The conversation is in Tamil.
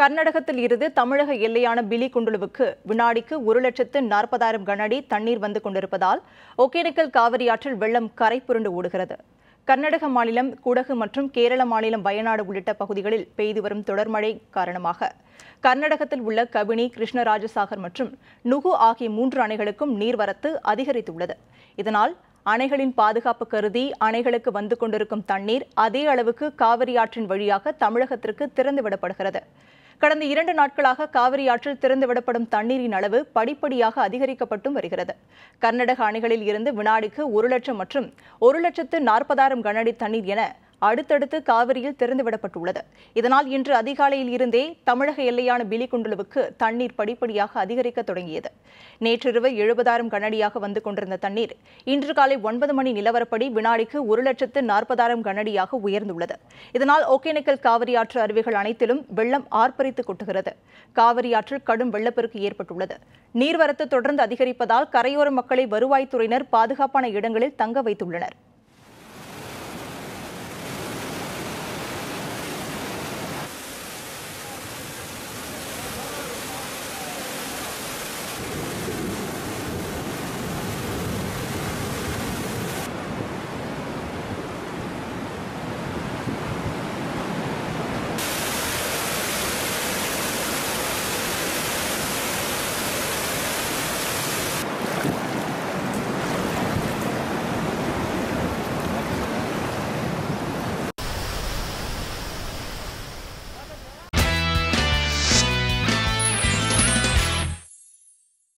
கர்நாடகத்தில் இருந்து தமிழக எல்லையான பிலி குண்டுலுவுக்கு வினாடிக்கு ஒரு லட்சத்து நாற்பதாயிரம் கனஅடி தண்ணீர் வந்து கொண்டிருப்பதால் ஒகேனக்கல் காவிரி ஆற்றில் வெள்ளம் கரை புரண்டு ஓடுகிறது கர்நாடக மாநிலம் குடகு மற்றும் கேரள மாநிலம் வயநாடு உள்ளிட்ட பகுதிகளில் பெய்து வரும் தொடர் மழை காரணமாக கர்நாடகத்தில் உள்ள கபினி கிருஷ்ணராஜசாகர் மற்றும் நுகு ஆகிய மூன்று அணைகளுக்கும் நீர்வரத்து அதிகரித்துள்ளது இதனால் அணைகளின் பாதுகாப்பு கருதி அணைகளுக்கு வந்து கொண்டிருக்கும் தண்ணீர் அதே அளவுக்கு காவிரி ஆற்றின் வழியாக தமிழகத்திற்கு திறந்துவிடப்படுகிறது கடந்த இரண்டு நாட்களாக காவிரி ஆற்றில் திறந்துவிடப்படும் தண்ணீரின் அளவு படிப்படியாக அதிகரிக்கப்பட்டும் வருகிறது கர்நாடக அணைகளில் இருந்து வினாடிக்கு ஒரு லட்சம் மற்றும் ஒரு லட்சத்து நாற்பதாயிரம் கனஅடி தண்ணீர் என அடுத்தடுத்து காவிரியில் திறந்துவிடப்பட்டுள்ளது இதனால் இன்று அதிகாலையில் இருந்தே தமிழக எல்லையான பிலிகுண்டலுவுக்கு தண்ணீர் படிப்படியாக அதிகரிக்க தொடங்கியது நேற்றிரவு எழுபதாயிரம் கனடியாக வந்து கொண்டிருந்த தண்ணீர் இன்று காலை ஒன்பது மணி நிலவரப்படி வினாடிக்கு ஒரு லட்சத்து நாற்பதாயிரம் கனடியாக உயர்ந்துள்ளது இதனால் ஒகேனக்கல் காவிரி ஆற்று அருவிகள் அனைத்திலும் வெள்ளம் ஆர்ப்பரித்து கொட்டுகிறது காவிரி ஆற்றில் கடும் வெள்ளப்பெருக்கு ஏற்பட்டுள்ளது நீர்வரத்து தொடர்ந்து அதிகரிப்பதால் கரையோர மக்களை வருவாய்த்துறையினர் பாதுகாப்பான இடங்களில் தங்க வைத்துள்ளனர்